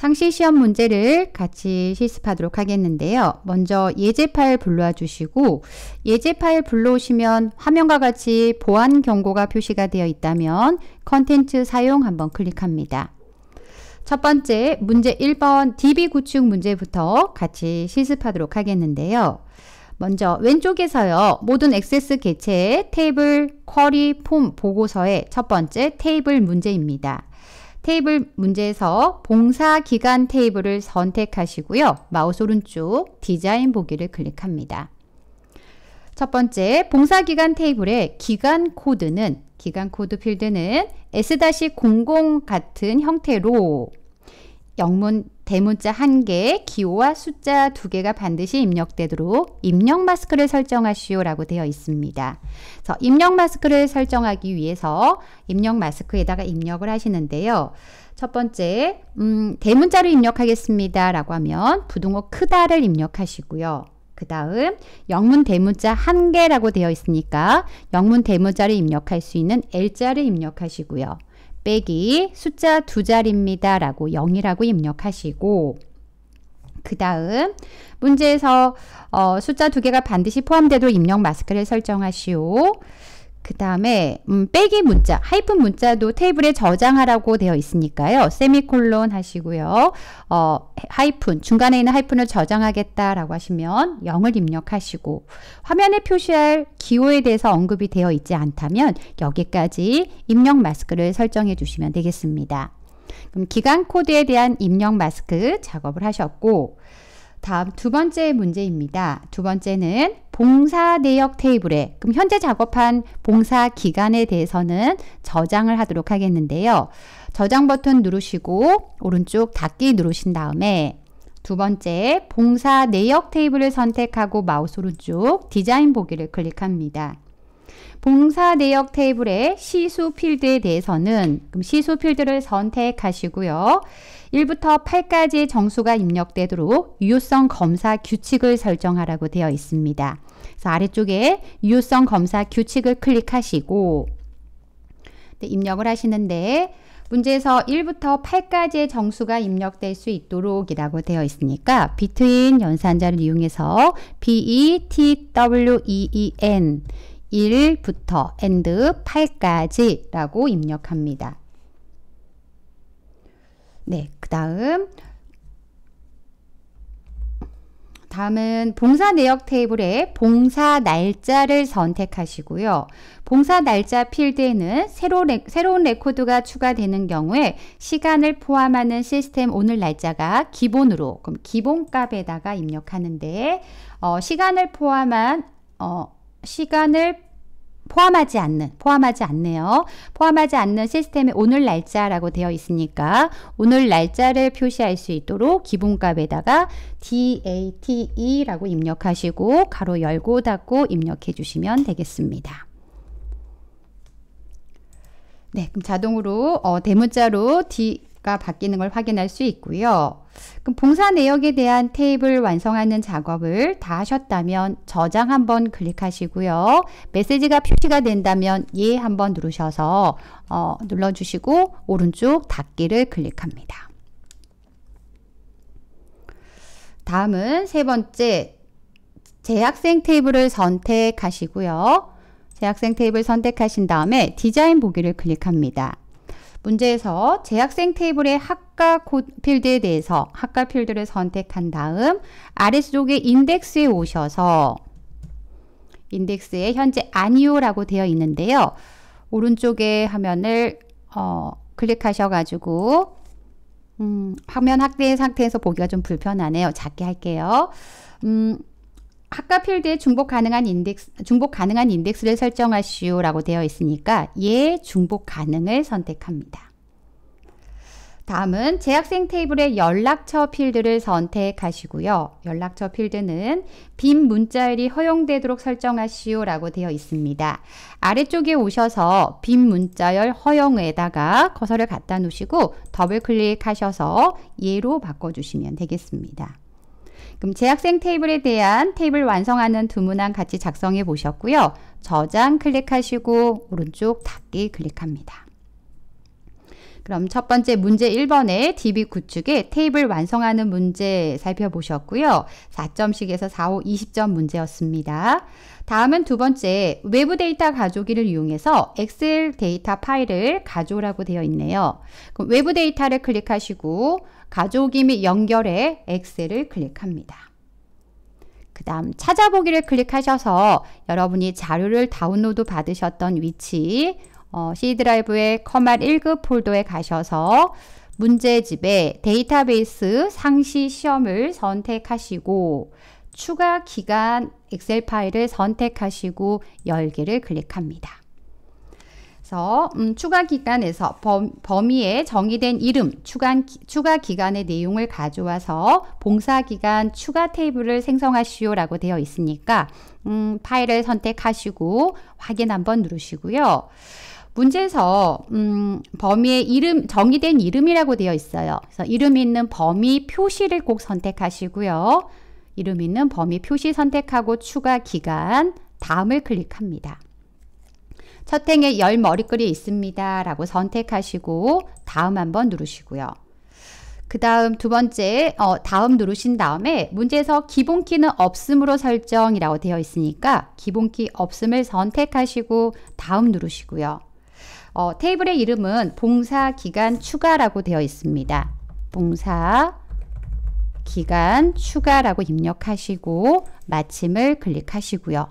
상시 시험 문제를 같이 실습하도록 하겠는데요. 먼저 예제 파일 불러와 주시고 예제 파일 불러오시면 화면과 같이 보안 경고가 표시가 되어 있다면 컨텐츠 사용 한번 클릭합니다. 첫 번째 문제 1번 DB 구축 문제부터 같이 실습하도록 하겠는데요. 먼저 왼쪽에서요. 모든 액세스 개체의 테이블 쿼리 폼 보고서의 첫 번째 테이블 문제입니다. 테이블 문제에서 봉사 기간 테이블을 선택하시고요. 마우스 오른쪽 디자인 보기를 클릭합니다. 첫 번째, 봉사 기간 테이블의 기간 코드는 기간 코드 필드는 S-00 같은 형태로 영문 대문자 1개, 기호와 숫자 2개가 반드시 입력되도록 입력 마스크를 설정하시오라고 되어 있습니다. 그래서 입력 마스크를 설정하기 위해서 입력 마스크에다가 입력을 하시는데요. 첫 번째, 음, 대문자를 입력하겠습니다. 라고 하면 부등호 크다를 입력하시고요. 그 다음 영문 대문자 1개라고 되어 있으니까 영문 대문자를 입력할 수 있는 L자를 입력하시고요. 빼기 숫자 두 자리입니다. 라고 0이라고 입력하시고 그 다음 문제에서 어, 숫자 두 개가 반드시 포함되도 입력 마스크를 설정하시오. 그 다음에 음, 빼기 문자, 하이픈 문자도 테이블에 저장하라고 되어 있으니까요. 세미콜론 하시고요. 어, 하이픈, 중간에 있는 하이픈을 저장하겠다라고 하시면 0을 입력하시고 화면에 표시할 기호에 대해서 언급이 되어 있지 않다면 여기까지 입력 마스크를 설정해 주시면 되겠습니다. 그럼 기간 코드에 대한 입력 마스크 작업을 하셨고 다음 두 번째 문제입니다. 두 번째는 봉사 내역 테이블에 그럼 현재 작업한 봉사 기간에 대해서는 저장을 하도록 하겠는데요. 저장 버튼 누르시고 오른쪽 닫기 누르신 다음에 두 번째 봉사 내역 테이블을 선택하고 마우스 오른쪽 디자인 보기를 클릭합니다. 봉사 내역 테이블의 시수 필드에 대해서는 그럼 시수 필드를 선택하시고요. 1부터 8까지 정수가 입력되도록 유효성 검사 규칙을 설정하라고 되어 있습니다. 그래서 아래쪽에 유효성 검사 규칙을 클릭하시고 네, 입력을 하시는데 문제에서 1부터 8까지의 정수가 입력될 수 있도록 이라고 되어 있으니까 비트윈 연산자를 이용해서 BETWEEN 1부터 and 8까지 라고 입력합니다. 네, 그 다음 다음은 봉사 내역 테이블에 봉사 날짜를 선택하시고요. 봉사 날짜 필드에는 새로 레, 새로운 레코드가 추가되는 경우에 시간을 포함하는 시스템 오늘 날짜가 기본으로 그럼 기본 값에다가 입력하는데 어, 시간을 포함한 어, 시간을 포함하지 않는, 포함하지 않네요. 포함하지 않는 시스템의 오늘 날짜라고 되어 있으니까 오늘 날짜를 표시할 수 있도록 기본값에다가 DATE라고 입력하시고 가로 열고 닫고 입력해 주시면 되겠습니다. 네, 그럼 자동으로 어, 대문자로 D 가 바뀌는 걸 확인할 수 있고요. 그럼 봉사 내역에 대한 테이블 완성하는 작업을 다 하셨다면 저장 한번 클릭하시고요. 메시지가 표시가 된다면 예 한번 누르셔서 어, 눌러주시고 오른쪽 닫기를 클릭합니다. 다음은 세 번째 재학생 테이블을 선택하시고요. 재학생 테이블 선택하신 다음에 디자인 보기를 클릭합니다. 문제에서 재학생 테이블의 학과 필드에 대해서 학과 필드를 선택한 다음 아래쪽에 인덱스에 오셔서 인덱스에 현재 아니오라고 되어 있는데요. 오른쪽에 화면을 어, 클릭하셔가지고 음, 화면 확대 상태에서 보기가 좀 불편하네요. 작게 할게요. 음, 학과 필드에 중복 가능한 인덱스, 중복 가능한 인덱스를 설정하시오라고 되어 있으니까 예, 중복 가능을 선택합니다. 다음은 재학생 테이블의 연락처 필드를 선택하시고요. 연락처 필드는 빈 문자열이 허용되도록 설정하시오라고 되어 있습니다. 아래쪽에 오셔서 빈 문자열 허용에다가 커서를 갖다 놓으시고 더블 클릭하셔서 예로 바꿔주시면 되겠습니다. 그럼 재학생 테이블에 대한 테이블 완성하는 두문항 같이 작성해 보셨고요. 저장 클릭하시고 오른쪽 닫기 클릭합니다. 그럼 첫 번째 문제 1번의 DB 구축의 테이블 완성하는 문제 살펴보셨고요. 4점씩에서 4, 5, 20점 문제였습니다. 다음은 두 번째 외부 데이터 가져오기를 이용해서 엑셀 데이터 파일을 가져오라고 되어 있네요. 그럼 외부 데이터를 클릭하시고 가족임의 연결에 엑셀을 클릭합니다. 그 다음 찾아보기를 클릭하셔서 여러분이 자료를 다운로드 받으셨던 위치 어, C드라이브의 커만 1급 폴더에 가셔서 문제집에 데이터베이스 상시 시험을 선택하시고 추가 기간 엑셀 파일을 선택하시고 열기를 클릭합니다. 그래서 음, 추가 기간에서 범, 범위에 정의된 이름, 추가, 추가 기간의 내용을 가져와서 봉사기간 추가 테이블을 생성하시오라고 되어 있으니까 음, 파일을 선택하시고 확인 한번 누르시고요. 문제에서 음, 범위의 이름 정의된 이름이라고 되어 있어요. 그래서 이름 있는 범위 표시를 꼭 선택하시고요. 이름 있는 범위 표시 선택하고 추가 기간 다음을 클릭합니다. 첫 행에 열 머리글이 있습니다. 라고 선택하시고 다음 한번 누르시고요. 그 다음 두 번째 어, 다음 누르신 다음에 문제에서 기본키는 없음으로 설정이라고 되어 있으니까 기본키 없음을 선택하시고 다음 누르시고요. 어, 테이블의 이름은 봉사기간 추가라고 되어 있습니다. 봉사기간 추가라고 입력하시고 마침을 클릭하시고요.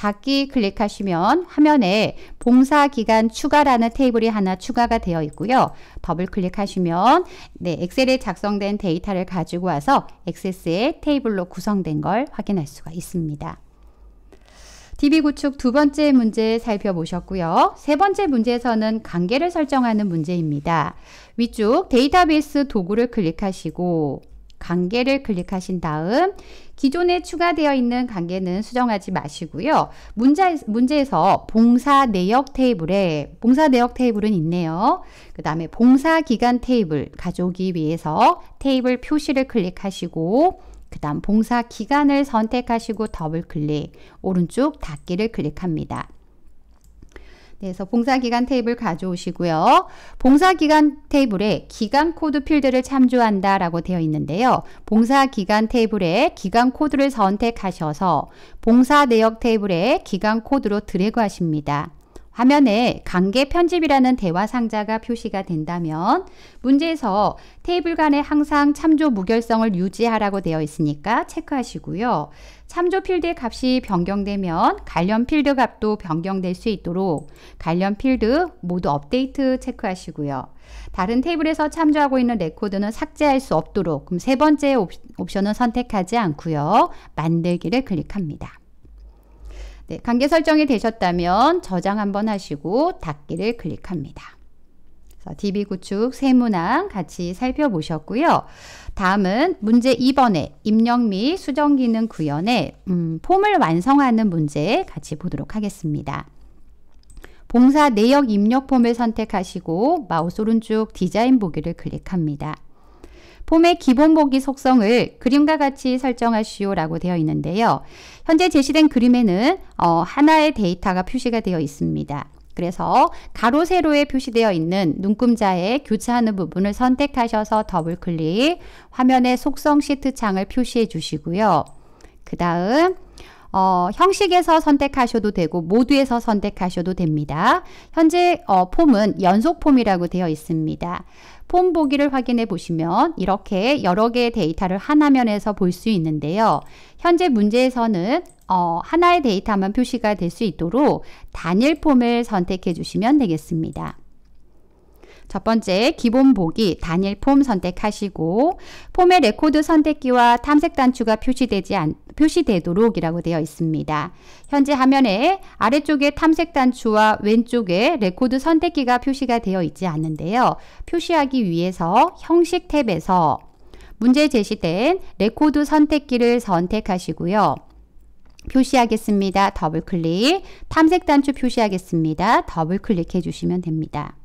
닫기 클릭하시면 화면에 봉사기간 추가라는 테이블이 하나 추가가 되어 있고요. 더블 클릭하시면 네, 엑셀에 작성된 데이터를 가지고 와서 엑세스의 테이블로 구성된 걸 확인할 수가 있습니다. DB 구축 두 번째 문제 살펴보셨고요. 세 번째 문제에서는 관계를 설정하는 문제입니다. 위쪽 데이터베이스 도구를 클릭하시고 관계를 클릭하신 다음 기존에 추가되어 있는 관계는 수정하지 마시고요. 문제, 문제에서 봉사 내역 테이블에 봉사 내역 테이블은 있네요. 그 다음에 봉사 기간 테이블 가져오기 위해서 테이블 표시를 클릭하시고 그 다음 봉사 기간을 선택하시고 더블 클릭 오른쪽 닫기를 클릭합니다. 그래서 봉사기간 테이블 가져오시고요. 봉사기간 테이블에 기간 코드 필드를 참조한다 라고 되어 있는데요. 봉사기간 테이블에 기간 코드를 선택하셔서 봉사 내역 테이블에 기간 코드로 드래그 하십니다. 화면에 관계 편집이라는 대화 상자가 표시가 된다면 문제에서 테이블 간에 항상 참조 무결성을 유지하라고 되어 있으니까 체크하시고요. 참조 필드의 값이 변경되면 관련 필드 값도 변경될 수 있도록 관련 필드 모두 업데이트 체크하시고요. 다른 테이블에서 참조하고 있는 레코드는 삭제할 수 없도록 그럼 세 번째 옵션은 선택하지 않고요. 만들기를 클릭합니다. 네, 관계 설정이 되셨다면 저장 한번 하시고 닫기를 클릭합니다. DB 구축 세 문항 같이 살펴보셨고요. 다음은 문제 2번의 입력 및 수정 기능 구현에 음, 폼을 완성하는 문제 같이 보도록 하겠습니다. 봉사 내역 입력 폼을 선택하시고 마우스 오른쪽 디자인 보기를 클릭합니다. 폼의 기본 보기 속성을 그림과 같이 설정하시오 라고 되어 있는데요. 현재 제시된 그림에는 어, 하나의 데이터가 표시가 되어 있습니다. 그래서 가로 세로에 표시되어 있는 눈금자에 교차하는 부분을 선택하셔서 더블 클릭, 화면의 속성 시트 창을 표시해 주시고요. 그 다음 어, 형식에서 선택하셔도 되고 모두에서 선택하셔도 됩니다. 현재 어, 폼은 연속 폼이라고 되어 있습니다. 폼 보기를 확인해 보시면 이렇게 여러 개의 데이터를 하나면에서볼 수 있는데요. 현재 문제에서는 어, 하나의 데이터만 표시가 될 수 있도록 단일 폼을 선택해 주시면 되겠습니다. 첫 번째 기본 보기 단일 폼 선택하시고 폼의 레코드 선택기와 탐색 단추가 표시되지 않, 표시되도록 이라고 되어 있습니다. 현재 화면에 아래쪽에 탐색 단추와 왼쪽에 레코드 선택기가 표시가 되어 있지 않는데요. 표시하기 위해서 형식 탭에서 문제 제시된 레코드 선택기를 선택하시고요. 표시하겠습니다. 더블클릭, 탐색 단추 표시하겠습니다. 더블클릭해 주시면 됩니다.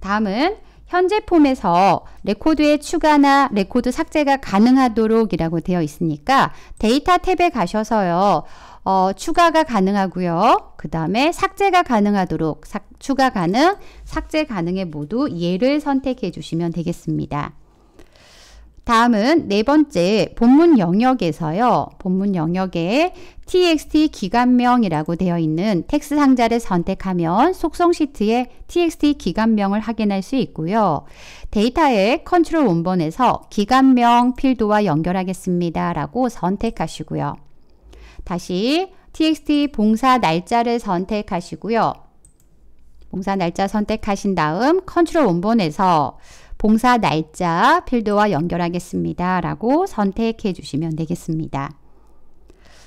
다음은 현재 폼에서 레코드의 추가나 레코드 삭제가 가능하도록 이라고 되어 있으니까 데이터 탭에 가셔서요. 어, 추가가 가능하고요. 그 다음에 삭제가 가능하도록 삭, 추가 가능, 삭제 가능에 모두 예를 선택해 주시면 되겠습니다. 다음은 네 번째 본문 영역에서요. 본문 영역에 txt 기관명이라고 되어 있는 텍스 상자를 선택하면 속성 시트에 txt 기관명을 확인할 수 있고요. 데이터의 컨트롤 원본에서 기관명 필드와 연결하겠습니다. 라고 선택하시고요. 다시 txt 봉사 날짜를 선택하시고요. 봉사 날짜 선택하신 다음 컨트롤 원본에서 봉사 날짜 필드와 연결하겠습니다. 라고 선택해 주시면 되겠습니다.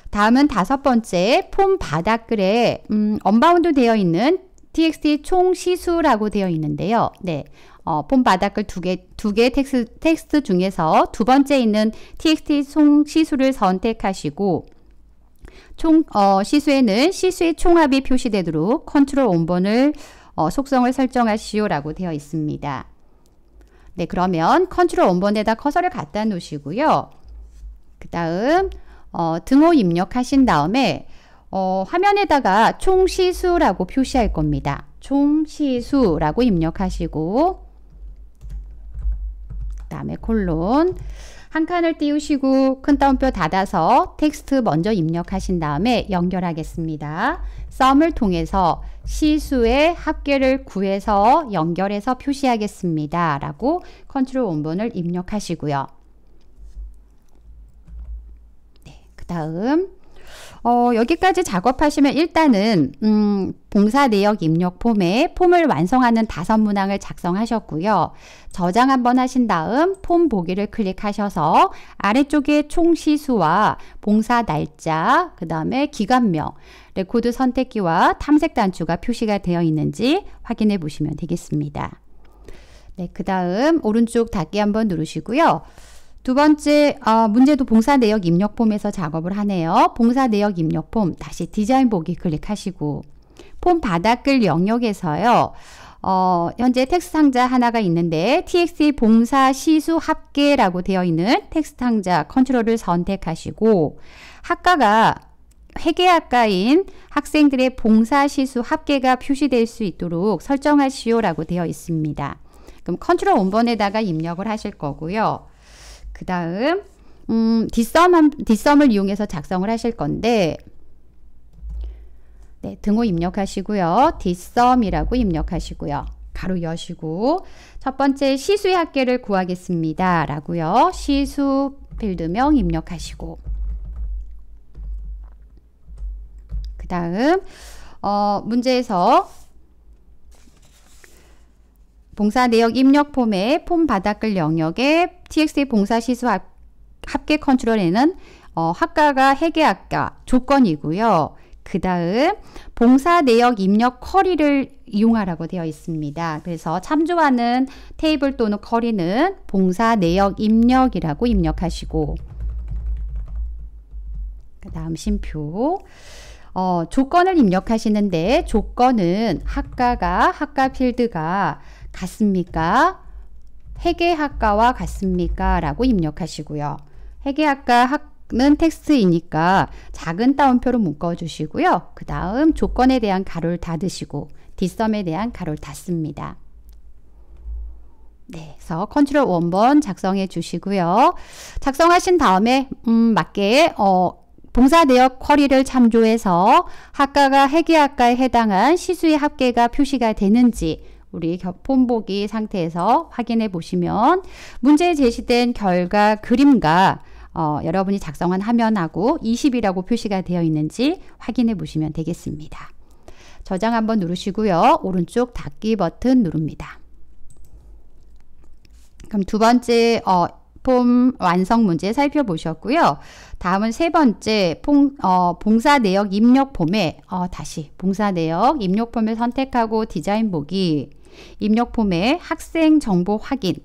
다음은 다섯 번째 폼 바닥글에 음, 언바운드 되어 있는 txt 총 시수라고 되어 있는데요. 네. 어, 폼 바닥글 두 개, 두 개 텍스, 텍스트 중에서 두 번째 있는 txt 총 시수를 선택하시고, 총, 어, 시수에는 시수의 총합이 표시되도록 컨트롤 온번을 어, 속성을 설정하시오 라고 되어 있습니다. 네, 그러면 컨트롤 원본에다 커서를 갖다 놓으시고요. 그 다음 어, 등호 입력하신 다음에 어, 화면에다가 총시수라고 표시할 겁니다. 총시수라고 입력하시고 그 다음에 콜론 한 칸을 띄우시고 큰 따옴표 닫아서 텍스트 먼저 입력하신 다음에 연결하겠습니다. 썸을 통해서 시수의 합계를 구해서 연결해서 표시하겠습니다. 라고 컨트롤 원본을 입력하시고요. 네, 그 다음 어, 여기까지 작업하시면 일단은 음, 봉사 내역 입력 폼에 폼을 완성하는 다섯 문항을 작성하셨고요. 저장 한번 하신 다음 폼 보기를 클릭하셔서 아래쪽에 총시수와 봉사 날짜, 그 다음에 기간명, 레코드 선택기와 탐색 단추가 표시가 되어 있는지 확인해 보시면 되겠습니다. 네, 그 다음 오른쪽 닫기 한번 누르시고요. 두 번째 어, 문제도 봉사 내역 입력폼에서 작업을 하네요. 봉사 내역 입력폼 다시 디자인 보기 클릭하시고 폼 바닥글 영역에서요. 어, 현재 텍스트 상자 하나가 있는데 txt 봉사 시수 합계라고 되어 있는 텍스트 상자 컨트롤을 선택하시고 학과가 회계학과인 학생들의 봉사 시수 합계가 표시될 수 있도록 설정하시오라고 되어 있습니다. 그럼 컨트롤 원번에다가 입력을 하실 거고요. 그 다음 음, 뒷썸 한, 뒷썸을 이용해서 작성을 하실 건데 네, 등호 입력하시고요. 뒷썸이라고 입력하시고요. 가로 여시고 첫 번째 시수의 합계를 구하겠습니다. 라고요. 시수 필드명 입력하시고 그 다음 어, 문제에서 봉사 내역 입력 폼의 폼 바닥글 영역에 TX의 봉사시수 합계 컨트롤에는 어, 학과가 해계학과 조건이고요. 그 다음 봉사 내역 입력 커리를 이용하라고 되어 있습니다. 그래서 참조하는 테이블 또는 커리는 봉사 내역 입력이라고 입력하시고 그 다음 심표 어, 조건을 입력하시는데 조건은 학과가 학과 필드가 같습니까? 회계학과와 같습니까? 라고 입력하시고요. 회계학과 학은 텍스트이니까 작은 따옴표로 묶어주시고요. 그 다음 조건에 대한 가로를 닫으시고 뒷섬에 대한 가로를 닫습니다. 네, 그래서 컨트롤 원번 작성해 주시고요. 작성하신 다음에 음, 맞게 어, 봉사대역 쿼리를 참조해서 학과가 회계학과에 해당한 시수의 합계가 표시가 되는지 우리 본보기 상태에서 확인해 보시면 문제에 제시된 결과 그림과 어, 여러분이 작성한 화면하고 20이라고 표시가 되어 있는지 확인해 보시면 되겠습니다. 저장 한번 누르시고요. 오른쪽 닫기 버튼 누릅니다. 그럼 두 번째 어, 폼 완성 문제 살펴보셨고요. 다음은 세 번째 봉, 어, 봉사 내역 입력 폼에 어, 다시 봉사 내역 입력 폼을 선택하고 디자인 보기 입력 폼에 학생 정보 확인,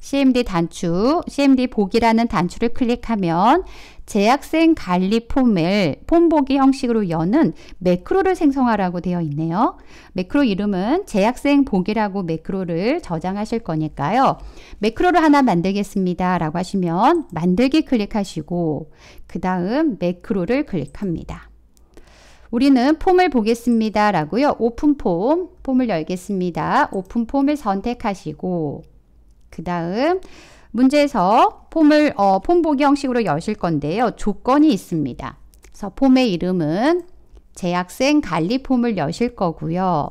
CMD 단추, CMD 보기라는 단추를 클릭하면 재학생 관리 폼을 폼 보기 형식으로 여는 매크로를 생성하라고 되어 있네요. 매크로 이름은 재학생 보기라고 매크로를 저장하실 거니까요. 매크로를 하나 만들겠습니다. 라고 하시면 만들기 클릭하시고 그 다음 매크로를 클릭합니다. 우리는 폼을 보겠습니다. 라고요. 오픈 폼, 폼을 열겠습니다. 오픈 폼을 선택하시고 그 다음 문제에서 폼을 어, 폼 보기 형식으로 여실 건데요. 조건이 있습니다. 그래서 폼의 이름은 재학생 관리 폼을 여실 거고요.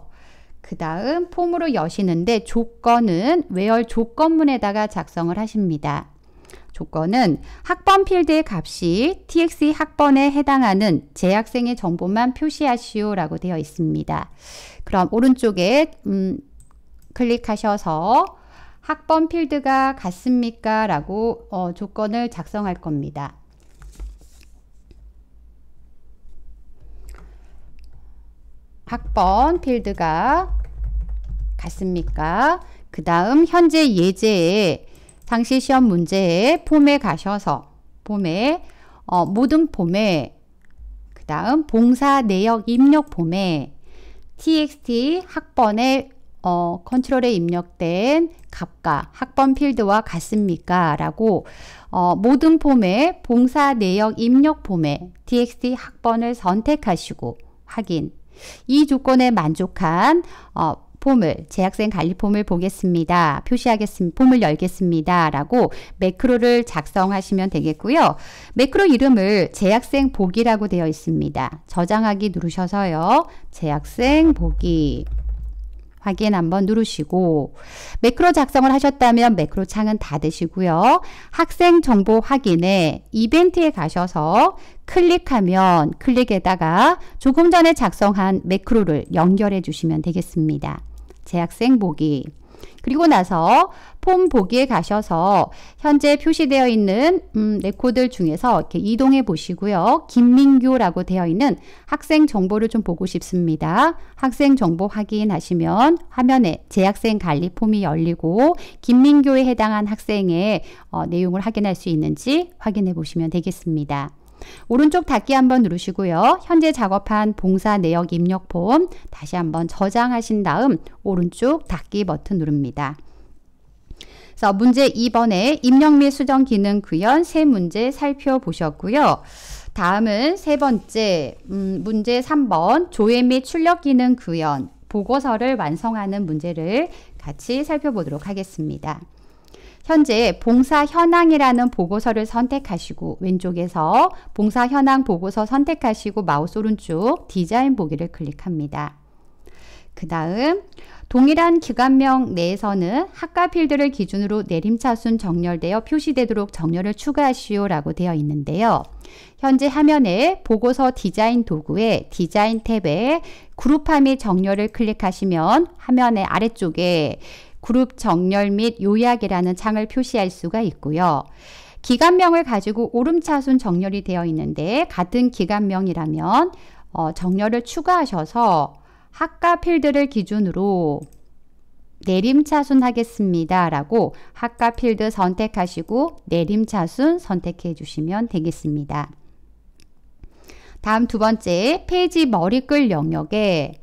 그 다음 폼으로 여시는데 조건은 외열 조건문에다가 작성을 하십니다. 조건은 학번 필드의 값이 tx 학번에 해당하는 재학생의 정보만 표시하시오 라고 되어 있습니다. 그럼 오른쪽에 음, 클릭하셔서 학번 필드가 같습니까? 라고 어, 조건을 작성할 겁니다. 학번 필드가 같습니까? 그 다음 현재 예제에 당시 시험 문제에 봄에 가셔서 봄에 어, 모든 봄에그 다음 봉사 내역 입력 봄에 txt 학번에 어, 컨트롤에 입력된 값과 학번 필드와 같습니까? 라고 어, 모든 폼에 봉사 내역 입력 폼에 txt 학번을 선택하시고 확인 이 조건에 만족한 어, 폼을 재학생 관리 폼을 보겠습니다. 표시하겠습니다. 폼을 열겠습니다. 라고 매크로를 작성하시면 되겠고요. 매크로 이름을 재학생 보기라고 되어 있습니다. 저장하기 누르셔서요. 재학생 보기 확인 한번 누르시고 매크로 작성을 하셨다면 매크로 창은 닫으시고요. 학생 정보 확인에 이벤트에 가셔서 클릭하면 클릭에다가 조금 전에 작성한 매크로를 연결해 주시면 되겠습니다. 재학생 보기. 그리고 나서 폼 보기에 가셔서 현재 표시되어 있는 음, 레코드 네 중에서 이렇게 이동해 보시고요. 김민규라고 되어 있는 학생 정보를 좀 보고 싶습니다. 학생 정보 확인하시면 화면에 재학생 관리 폼이 열리고 김민규에 해당한 학생의 어, 내용을 확인할 수 있는지 확인해 보시면 되겠습니다. 오른쪽 닫기 한번 누르시고요. 현재 작업한 봉사 내역 입력 폼 다시 한번 저장하신 다음 오른쪽 닫기 버튼 누릅니다. 자, 문제 2번에 입력 및 수정 기능 구현 세 문제 살펴보셨고요. 다음은 세 번째 음, 문제 3번 조회 및 출력 기능 구현 보고서를 완성하는 문제를 같이 살펴보도록 하겠습니다. 현재 봉사 현황이라는 보고서를 선택하시고 왼쪽에서 봉사 현황 보고서 선택하시고 마우스 오른쪽 디자인 보기를 클릭합니다. 그 다음 동일한 기관명 내에서는 학과 필드를 기준으로 내림차순 정렬되어 표시되도록 정렬을 추가하시오 라고 되어 있는데요. 현재 화면에 보고서 디자인 도구의 디자인 탭에 그룹함의 정렬을 클릭하시면 화면의 아래쪽에 그룹 정렬 및 요약이라는 창을 표시할 수가 있고요. 기간명을 가지고 오름차순 정렬이 되어 있는데 같은 기간명이라면 어, 정렬을 추가하셔서 학과 필드를 기준으로 내림차순 하겠습니다. 라고 학과 필드 선택하시고 내림차순 선택해 주시면 되겠습니다. 다음 두 번째 페이지 머리글 영역에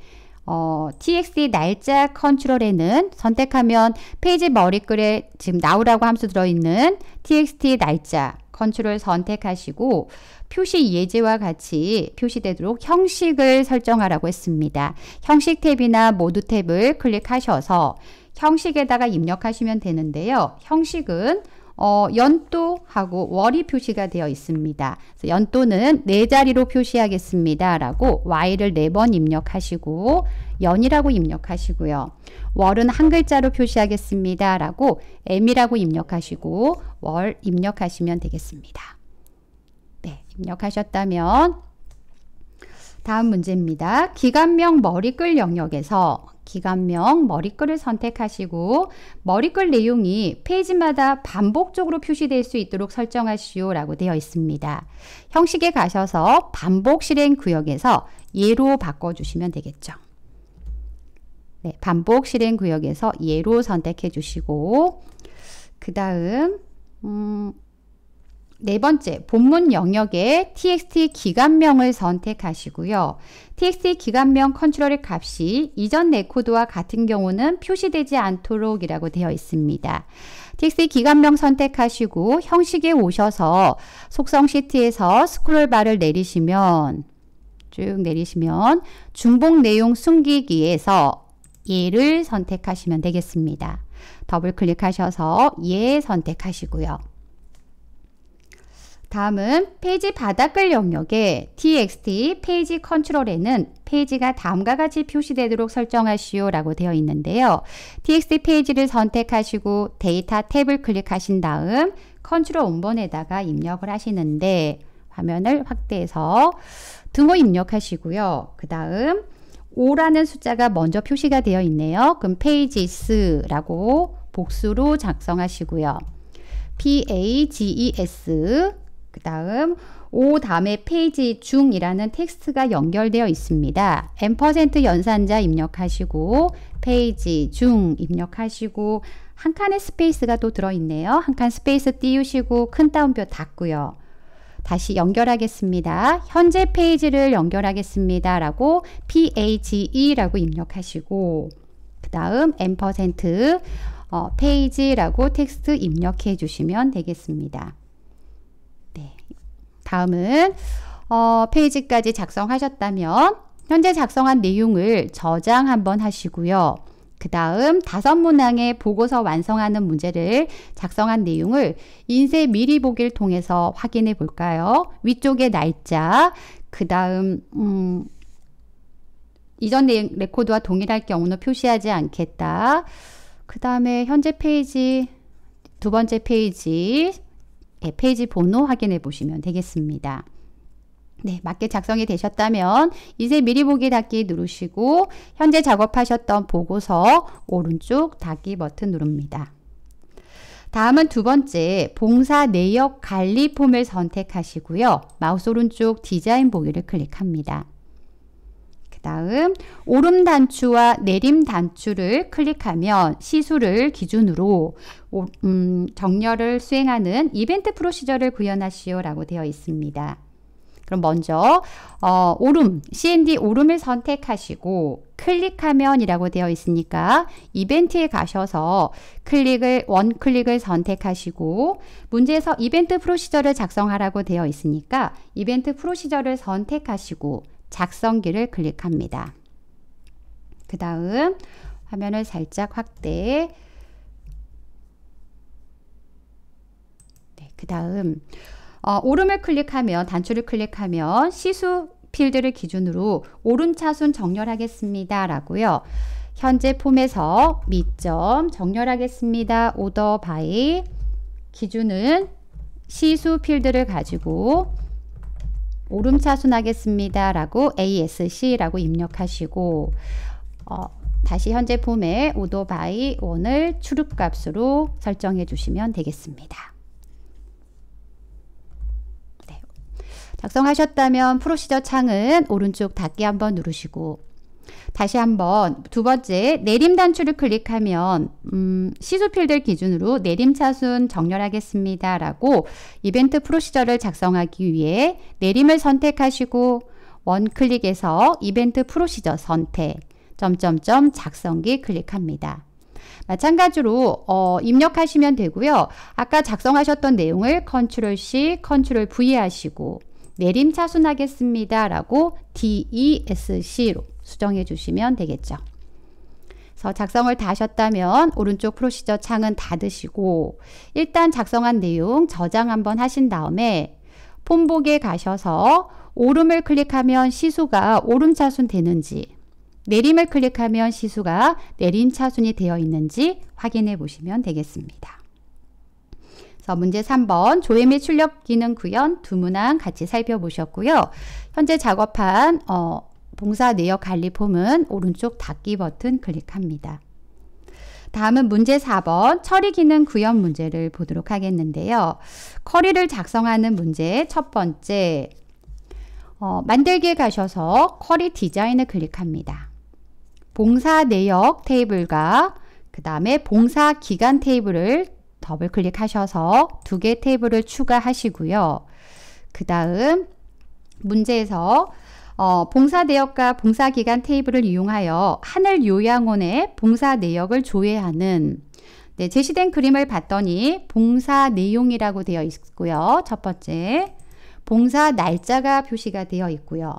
어, txt 날짜 컨트롤에는 선택하면 페이지 머리글에 지금 나오라고 함수 들어있는 txt 날짜 컨트롤 선택하시고 표시 예제와 같이 표시되도록 형식을 설정하라고 했습니다. 형식 탭이나 모두 탭을 클릭하셔서 형식에다가 입력하시면 되는데요. 형식은 어, 연도하고 월이 표시가 되어 있습니다. 연도는 네 자리로 표시하겠습니다. 라고 y를 네 번 입력하시고 연이라고 입력하시고요. 월은 한 글자로 표시하겠습니다. 라고 m이라고 입력하시고 월 입력하시면 되겠습니다. 네, 입력하셨다면 다음 문제입니다. 기관명 머리끌 영역에서 기간명 머리글을 선택하시고 머리글 내용이 페이지마다 반복적으로 표시될 수 있도록 설정하시오 라고 되어 있습니다. 형식에 가셔서 반복 실행 구역에서 예로 바꿔주시면 되겠죠. 네, 반복 실행 구역에서 예로 선택해 주시고 그 다음 음, 네 번째, 본문 영역에 txt 기간명을 선택하시고요. txt 기간명 컨트롤의 값이 이전 내 코드와 같은 경우는 표시되지 않도록 이라고 되어 있습니다. txt 기간명 선택하시고 형식에 오셔서 속성 시트에서 스크롤바를 내리시면 쭉 내리시면 중복 내용 숨기기에서 예를 선택하시면 되겠습니다. 더블 클릭하셔서 예 선택하시고요. 다음은 페이지 바닥글 영역에 txt 페이지 컨트롤에는 페이지가 다음과 같이 표시되도록 설정하시오 라고 되어 있는데요. txt 페이지를 선택하시고 데이터 탭을 클릭하신 다음 컨트롤 원본에다가 입력을 하시는데 화면을 확대해서 등호 입력하시고요. 그 다음 5라는 숫자가 먼저 표시가 되어 있네요. 그럼 pages 라고 복수로 작성하시고요. PAGES 그 다음 오 다음에 페이지 중이라는 텍스트가 연결되어 있습니다. M% 연산자 입력하시고 페이지 중 입력하시고 한 칸의 스페이스가 또 들어있네요. 한 칸 스페이스 띄우시고 큰 따옴표 닫고요. 다시 연결하겠습니다. 현재 페이지를 연결하겠습니다. 라고 PAGE라고 입력하시고 그 다음 M% 어, 페이지라고 텍스트 입력해 주시면 되겠습니다. 다음은 어, 페이지까지 작성하셨다면 현재 작성한 내용을 저장 한번 하시고요. 그 다음 다섯 문항의 보고서 완성하는 문제를 작성한 내용을 인쇄 미리 보기를 통해서 확인해 볼까요? 위쪽에 날짜, 그 다음 음, 이전 레코드와 동일할 경우는 표시하지 않겠다. 그 다음에 현재 페이지, 두 번째 페이지, 네, 페이지 번호 확인해 보시면 되겠습니다. 네, 맞게 작성이 되셨다면 이제 미리 보기 닫기 누르시고 현재 작업하셨던 보고서 오른쪽 닫기 버튼 누릅니다. 다음은 두 번째 봉사 내역 관리 폼을 선택하시고요. 마우스 오른쪽 디자인 보기를 클릭합니다. 그 다음 오름 단추와 내림 단추를 클릭하면 시수를 기준으로 오, 음, 정렬을 수행하는 이벤트 프로시저를 구현하시오 라고 되어 있습니다. 그럼 먼저 어, 오름, CND 오름을 선택하시고 클릭하면이라고 되어 있으니까 이벤트에 가셔서 클릭을 원클릭을 선택하시고 문제에서 이벤트 프로시저를 작성하라고 되어 있으니까 이벤트 프로시저를 선택하시고 작성기를 클릭합니다. 그 다음 화면을 살짝 확대 네, 그 다음 어, 오름을 클릭하면 단추를 클릭하면 시수 필드를 기준으로 오름 차순 정렬하겠습니다. 라고요. 현재 폼에서 미점 정렬하겠습니다. 오더 바이 기준은 시수 필드를 가지고 오름차순하겠습니다. 라고 ASC라고 입력하시고 어, 다시 현재 폼에 오도 바이 원을 추륙값으로 설정해 주시면 되겠습니다. 네. 작성하셨다면 프로시저 창은 오른쪽 닫기 한번 누르시고 다시 한번 두 번째 내림 단추를 클릭하면 음, 시수필들 기준으로 내림 차순 정렬하겠습니다. 라고 이벤트 프로시저를 작성하기 위해 내림을 선택하시고 원클릭에서 이벤트 프로시저 선택 점점점 작성기 클릭합니다. 마찬가지로 어, 입력하시면 되고요. 아까 작성하셨던 내용을 컨트롤 C, 컨트롤 V 하시고 내림 차순하겠습니다. 라고 DESC로 수정해 주시면 되겠죠. 그래서 작성을 다 하셨다면 오른쪽 프로시저 창은 닫으시고 일단 작성한 내용 저장 한번 하신 다음에 폼복에 가셔서 오름을 클릭하면 시수가 오름차순 되는지 내림을 클릭하면 시수가 내림차순이 되어 있는지 확인해 보시면 되겠습니다. 그래서 문제 3번 조회 및 출력 기능 구현 두 문항 같이 살펴보셨고요. 현재 작업한 어, 봉사 내역 관리 폼은 오른쪽 닫기 버튼 클릭합니다. 다음은 문제 4번 처리 기능 구현 문제를 보도록 하겠는데요. 커리를 작성하는 문제 첫 번째 어, 만들기에 가셔서 커리 디자인을 클릭합니다. 봉사 내역 테이블과 그 다음에 봉사 기간 테이블을 더블 클릭하셔서 두 개 테이블을 추가하시고요. 그 다음 문제에서 어, 봉사내역과 봉사기간 테이블을 이용하여 하늘 요양원의 봉사내역을 조회하는 네, 제시된 그림을 봤더니 봉사 내용이라고 되어 있고요. 첫 번째, 봉사 날짜가 표시가 되어 있고요.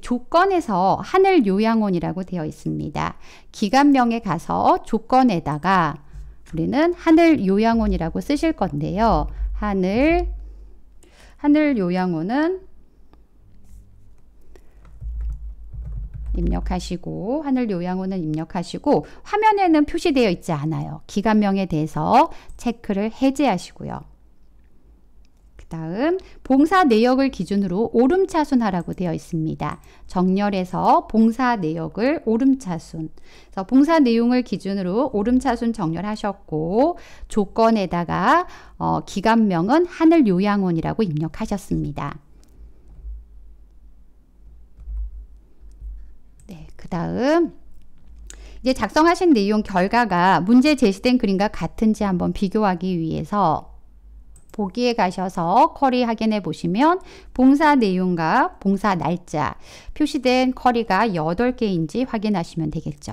조건에서 하늘 요양원이라고 되어 있습니다. 기간명에 가서 조건에다가 우리는 하늘 요양원이라고 쓰실 건데요. 하늘 하늘 요양원은 입력하시고 하늘 요양원은 입력하시고 화면에는 표시되어 있지 않아요. 기관명에 대해서 체크를 해제하시고요. 그 다음 봉사 내역을 기준으로 오름차순하라고 되어 있습니다. 정렬해서 봉사 내역을 오름차순 그래서 봉사 내용을 기준으로 오름차순 정렬하셨고 조건에다가 어, 기관명은 하늘 요양원이라고 입력하셨습니다. 그 다음 이제 작성하신 내용 결과가 문제 제시된 그림과 같은지 한번 비교하기 위해서 보기에 가셔서 커리 확인해 보시면 봉사 내용과 봉사 날짜 표시된 커리가 8개인지 확인하시면 되겠죠.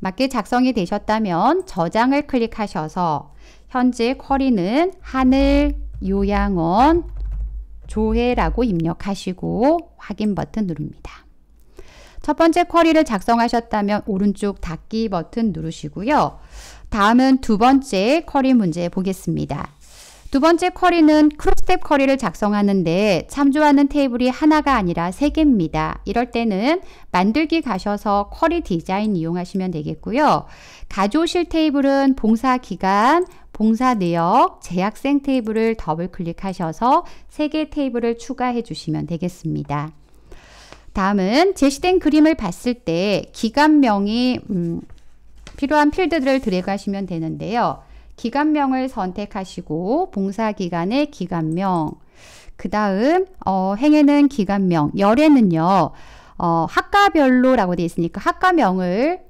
맞게 작성이 되셨다면 저장을 클릭하셔서 현재 쿼리는 하늘 요양원 조회라고 입력하시고 확인 버튼 누릅니다. 첫 번째 쿼리를 작성하셨다면 오른쪽 닫기 버튼 누르시고요. 다음은 두 번째 쿼리 문제 보겠습니다. 두 번째 쿼리는 크로스탭 쿼리를 작성하는데 참조하는 테이블이 하나가 아니라 세 개입니다. 이럴 때는 만들기 가셔서 쿼리 디자인 이용하시면 되겠고요. 가져오실 테이블은 봉사 기간, 봉사 내역, 재학생 테이블을 더블 클릭하셔서 세 개 테이블을 추가해 주시면 되겠습니다. 다음은 제시된 그림을 봤을 때 기간명이 음, 필요한 필드들을 드래그하시면 되는데요. 기간명을 선택하시고 봉사기간의 기간명 그 다음 어, 행에는 기간명 열에는요. 어, 학과별로라고 되어 있으니까 학과명을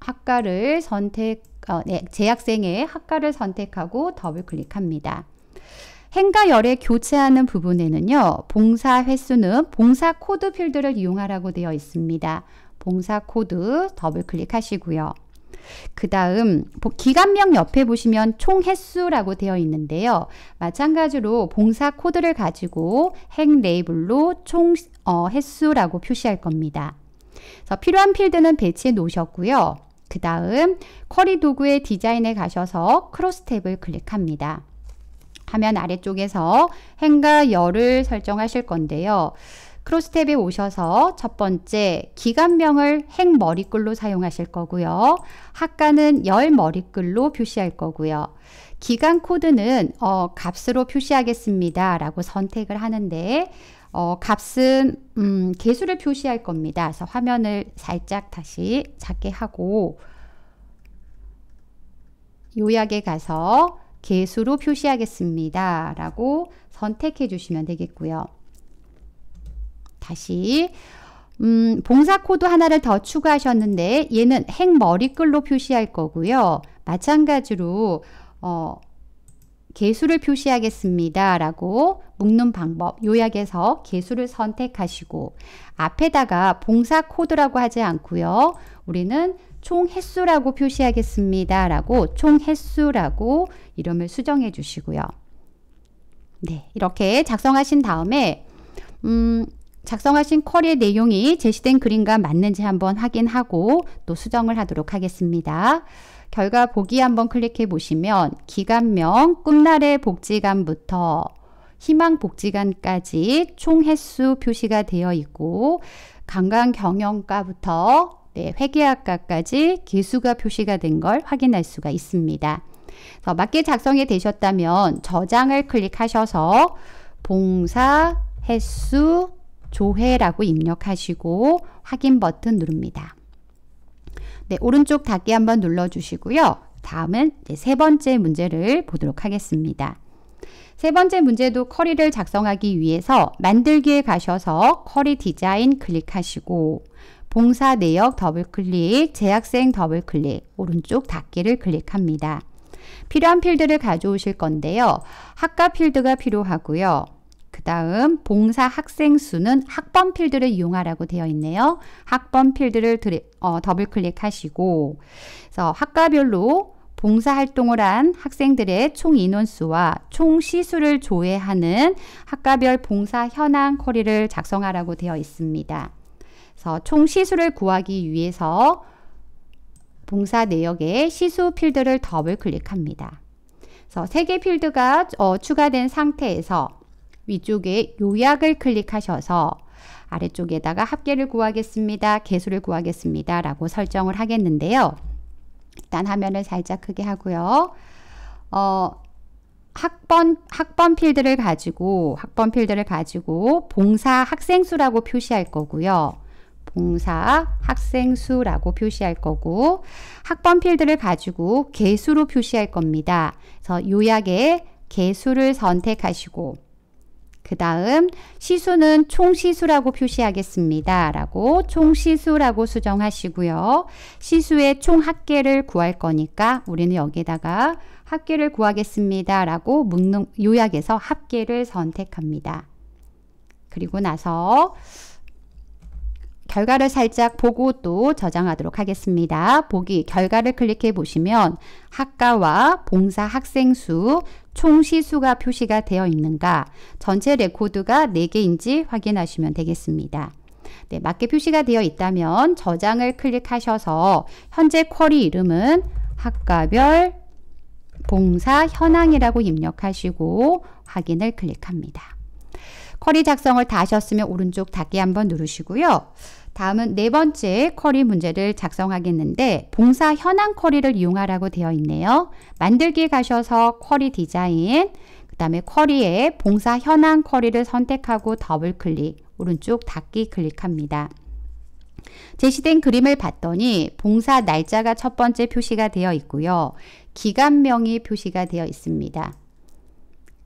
학과를 선택 어, 네, 재학생의 학과를 선택하고 더블 클릭합니다. 행과 열에 교체하는 부분에는요, 봉사 횟수는 봉사 코드 필드를 이용하라고 되어 있습니다. 봉사 코드 더블 클릭하시고요. 그 다음 기간명 옆에 보시면 총 횟수라고 되어 있는데요. 마찬가지로 봉사 코드를 가지고 행 레이블로 총 어, 횟수라고 표시할 겁니다. 그래서 필요한 필드는 배치해 놓으셨고요. 그 다음 쿼리 도구의 디자인에 가셔서 크로스 탭을 클릭합니다. 화면 아래쪽에서 행과 열을 설정하실 건데요. 크로스탭에 오셔서 첫 번째 기간명을 행 머리글로 사용하실 거고요. 학과는 열 머리글로 표시할 거고요. 기간 코드는 어, 값으로 표시하겠습니다. 라고 선택을 하는데 어, 값은 음, 개수를 표시할 겁니다. 그래서 화면을 살짝 다시 작게 하고 요약에 가서 개수로 표시하겠습니다. 라고 선택해 주시면 되겠고요. 다시 음, 봉사 코드 하나를 더 추가하셨는데 얘는 행 머리글로 표시할 거고요. 마찬가지로 어, 개수를 표시하겠습니다. 라고 묶는 방법 요약해서 개수를 선택하시고 앞에다가 봉사 코드라고 하지 않고요. 우리는 총 횟수라고 표시하겠습니다. 라고 총 횟수라고 이름을 수정해 주시고요. 네, 이렇게 작성하신 다음에 음, 작성하신 쿼리의 내용이 제시된 그림과 맞는지 한번 확인하고 또 수정을 하도록 하겠습니다. 결과 보기 한번 클릭해 보시면 기간명 꿈날의 복지관부터 희망복지관까지 총 횟수 표시가 되어 있고 관광경영과부터 네, 회계학과까지 기수가 표시가 된 걸 확인할 수가 있습니다. 맞게 작성이 되셨다면 저장을 클릭하셔서 봉사, 횟수, 조회라고 입력하시고 확인 버튼 누릅니다. 네, 오른쪽 닫기 한번 눌러주시고요. 다음은 세 번째 문제를 보도록 하겠습니다. 세 번째 문제도 커리를 작성하기 위해서 만들기에 가셔서 커리 디자인 클릭하시고 봉사 내역 더블 클릭, 재학생 더블 클릭, 오른쪽 닫기를 클릭합니다. 필요한 필드를 가져오실 건데요. 학과 필드가 필요하고요. 그 다음 봉사 학생 수는 학번 필드를 이용하라고 되어 있네요. 학번 필드를 드리, 어, 더블 클릭하시고 그래서 학과별로 봉사 활동을 한 학생들의 총 인원수와 총 시수를 조회하는 학과별 봉사 현황 쿼리를 작성하라고 되어 있습니다. 그래서 총 시수를 구하기 위해서 봉사 내역에 시수 필드를 더블 클릭합니다. 그래서 3개 필드가 어, 추가된 상태에서 위쪽에 요약을 클릭하셔서 아래쪽에다가 합계를 구하겠습니다. 개수를 구하겠습니다. 라고 설정을 하겠는데요. 일단 화면을 살짝 크게 하고요. 어, 학번 학번 필드를 가지고 학번 필드를 가지고 봉사 학생 수라고 표시할 거고요. 봉사, 학생 수라고 표시할 거고 학번 필드를 가지고 개수로 표시할 겁니다. 그래서 요약에 개수를 선택하시고 그 다음 시수는 총시수라고 표시하겠습니다. 라고 총시수라고 수정하시고요. 시수의 총 합계를 구할 거니까 우리는 여기다가 에 합계를 구하겠습니다. 라고 묶는 요약에서 합계를 선택합니다. 그리고 나서 결과를 살짝 보고 또 저장하도록 하겠습니다. 보기 결과를 클릭해 보시면 학과와 봉사 학생 수, 총 시수가 표시가 되어 있는가 전체 레코드가 4개인지 확인하시면 되겠습니다. 네, 맞게 표시가 되어 있다면 저장을 클릭하셔서 현재 쿼리 이름은 학과별 봉사 현황이라고 입력하시고 확인을 클릭합니다. 쿼리 작성을 다 하셨으면 오른쪽 닫기 한번 누르시고요. 다음은 네 번째 쿼리 문제를 작성하겠는데 봉사 현황 쿼리를 이용하라고 되어 있네요. 만들기 가셔서 쿼리 디자인, 그 다음에 쿼리에 봉사 현황 쿼리를 선택하고 더블 클릭, 오른쪽 닫기 클릭합니다. 제시된 그림을 봤더니 봉사 날짜가 첫 번째 표시가 되어 있고요. 기간명이 표시가 되어 있습니다.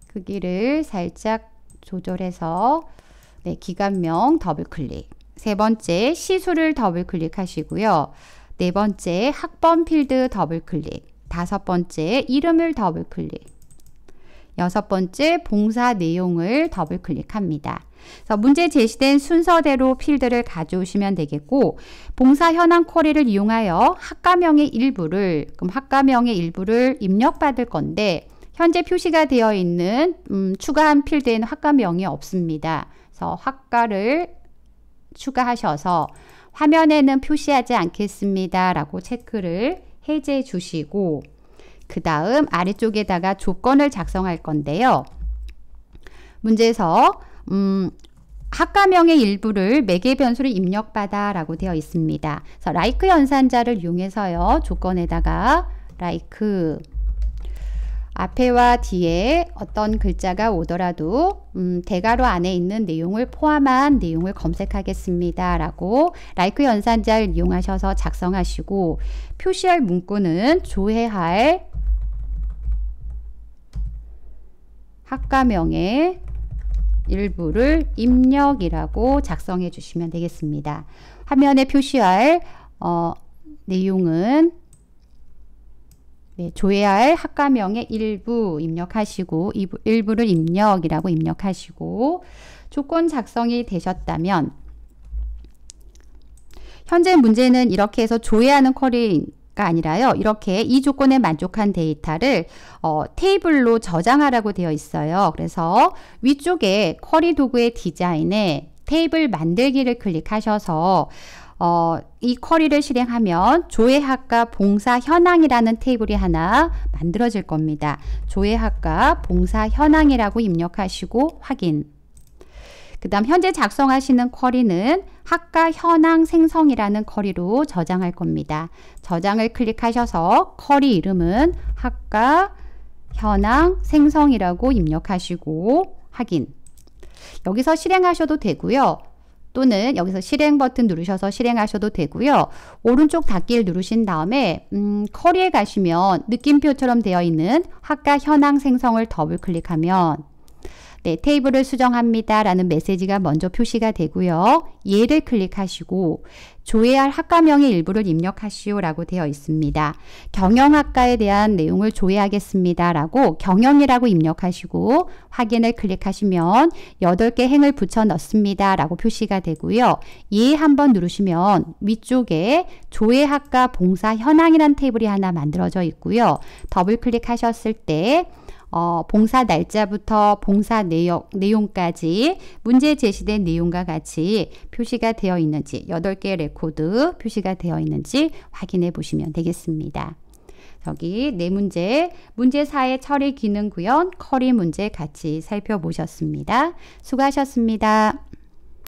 크기를 살짝 조절해서 네, 기간명 더블 클릭. 세 번째 시술을 더블 클릭하시고요. 네 번째 학번 필드 더블 클릭. 다섯 번째 이름을 더블 클릭. 여섯 번째 봉사 내용을 더블 클릭합니다. 그래서 문제 제시된 순서대로 필드를 가져오시면 되겠고 봉사 현황 쿼리를 이용하여 학과명의 일부를 그럼 학과명의 일부를 입력받을 건데 현재 표시가 되어 있는 음, 추가한 필드에는 학과명이 없습니다. 그래서 학과를 추가하셔서 화면에는 표시하지 않겠습니다. 라고 체크를 해제해 주시고 그 다음 아래쪽에다가 조건을 작성할 건데요. 문제에서 음, 학과명의 일부를 매개 변수를 입력받아 라고 되어 있습니다. 그래서 라이크 like 연산자를 이용해서요. 조건에다가 라이크 like 앞에와 뒤에 어떤 글자가 오더라도 음, 대괄호 안에 있는 내용을 포함한 내용을 검색하겠습니다. 라고 라이크 연산자를 이용하셔서 작성하시고 표시할 문구는 조회할 학과명의 일부를 입력이라고 작성해 주시면 되겠습니다. 화면에 표시할 어, 내용은 네, 조회할 학과명의 일부 입력하시고 일부를 입력이라고 입력하시고 조건 작성이 되셨다면 현재 문제는 이렇게 해서 조회하는 쿼리가 아니라요. 이렇게 이 조건에 만족한 데이터를 어, 테이블로 저장하라고 되어 있어요. 그래서 위쪽에 쿼리 도구의 디자인에 테이블 만들기를 클릭하셔서 어, 이 쿼리를 실행하면 조회학과 봉사 현황이라는 테이블이 하나 만들어질 겁니다. 조회학과 봉사 현황이라고 입력하시고 확인. 그 다음 현재 작성하시는 쿼리는 학과 현황 생성이라는 쿼리로 저장할 겁니다. 저장을 클릭하셔서 쿼리 이름은 학과 현황 생성이라고 입력하시고 확인. 여기서 실행하셔도 되고요. 또는 여기서 실행 버튼 누르셔서 실행하셔도 되고요. 오른쪽 닫기를 누르신 다음에 음, 커리에 가시면 느낌표처럼 되어 있는 학과 현황 생성을 더블 클릭하면 네, 테이블을 수정합니다. 라는 메시지가 먼저 표시가 되고요. 예를 클릭하시고 조회할 학과명의 일부를 입력하시오 라고 되어 있습니다. 경영학과에 대한 내용을 조회하겠습니다 라고 경영이라고 입력하시고 확인을 클릭하시면 8개 행을 붙여 넣습니다 라고 표시가 되고요. 예 한번 누르시면 위쪽에 조회학과 봉사 현황이란 테이블이 하나 만들어져 있고요. 더블 클릭하셨을 때 어, 봉사 날짜부터 봉사 내용, 내용까지 문제 제시된 내용과 같이 표시가 되어 있는지 8개 레코드 표시가 되어 있는지 확인해 보시면 되겠습니다. 저기 네 문제, 문제 4의 처리 기능 구현, 커리 문제 같이 살펴보셨습니다. 수고하셨습니다.